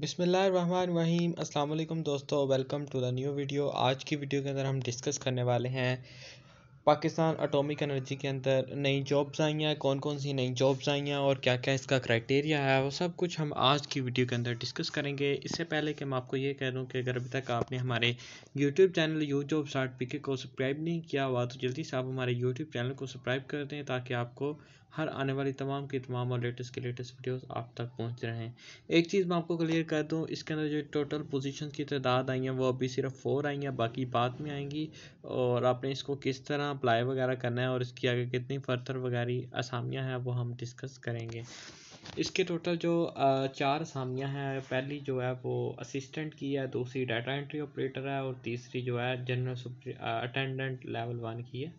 बिसमीम अल्लाम दोस्तों welcome to the new video आज की वीडियो के अंदर हम डिस्कस करने वाले हैं पाकिस्तान अटोमिक एनर्जी के अंदर नई जॉब्स आई हैं कौन कौन सी नई जॉब्स आई हैं और क्या क्या इसका क्राइटेरिया है वो सब कुछ हम आज की वीडियो के अंदर डिस्कस करेंगे इससे पहले कि मैं आपको ये कह दूँ कि अगर अभी तक आपने हमारे YouTube channel U Job Start P को सब्सक्राइब नहीं किया हुआ तो जल्दी से आप हमारे यूट्यूब चैनल को सब्सक्राइब कर दें ताकि आपको हर आने वाली तमाम की तमाम और लेटेस्ट के लेटेस्ट वीडियोस आप तक पहुंच रहे हैं एक चीज़ मैं आपको क्लियर कर दूं इसके अंदर जो टोटल पोजीशंस की तादाद आई हैं वो अभी सिर्फ फोर आई हैं बाकी बाद में आएंगी और आपने इसको किस तरह अप्लाई वगैरह करना है और इसकी आगे कितनी फर्दर वगैरह आसामियाँ हैं वो हम डिस्कस करेंगे इसके टोटल जो चार आसामियाँ हैं पहली जो है वो असिस्टेंट की है दूसरी डाटा एंट्री ऑपरेटर है और तीसरी जो है जनरल अटेंडेंट लेवल वन की है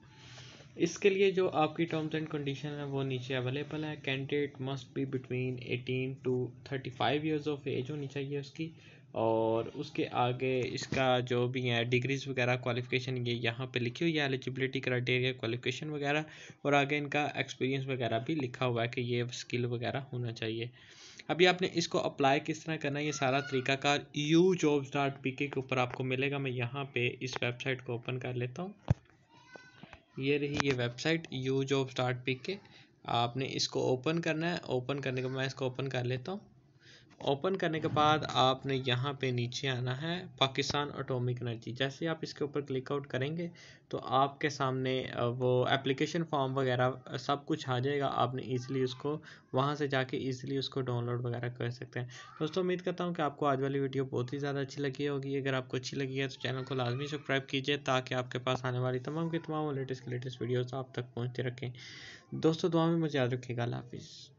इसके लिए जो आपकी टर्म्स एंड कंडीशन है वो नीचे अवेलेबल है candidate must be between eighteen to thirty five years of age होनी चाहिए उसकी और उसके आगे इसका जो भी है डिग्रीज़ वगैरह क्वालिफिकेशन ये यहाँ पे लिखी हुई है एलिजिबिलिटी क्राइटेरिया क्वालिफिकेशन वगैरह और आगे इनका एक्सपीरियंस वगैरह भी लिखा हुआ है कि ये स्किल वगैरह होना चाहिए अभी आपने इसको अप्लाई किस तरह करना है ये सारा तरीकाकार यू जॉब डॉट पी के ऊपर आपको मिलेगा मैं यहाँ पे इस वेबसाइट को ओपन कर लेता हूँ ये रही ये website U job dot P K आपने इसको ओपन करना है ओपन करने के मैं इसको ओपन कर लेता हूँ ओपन करने के बाद आपने यहाँ पे नीचे आना है पाकिस्तान ऑटोमिक एनर्जी जैसे आप इसके ऊपर क्लिक आउट करेंगे तो आपके सामने वो एप्लीकेशन फॉर्म वगैरह सब कुछ आ जाएगा आपने इजीली उसको वहाँ से जाके इजीली उसको डाउनलोड वगैरह कर सकते हैं दोस्तों उम्मीद करता हूँ कि आपको आज वाली वीडियो बहुत ही ज़्यादा अच्छी लगी होगी अगर आपको अच्छी लगी है तो चैनल को लाजमी सब्सक्राइब कीजिए ताकि आपके पास आने वाली तमाम की तमाम लेटेस्ट लेटेस्ट वीडियोज़ आप तक पहुँचते रखें दोस्तों दुआ में मुझे याद रखिएगा हाफिज़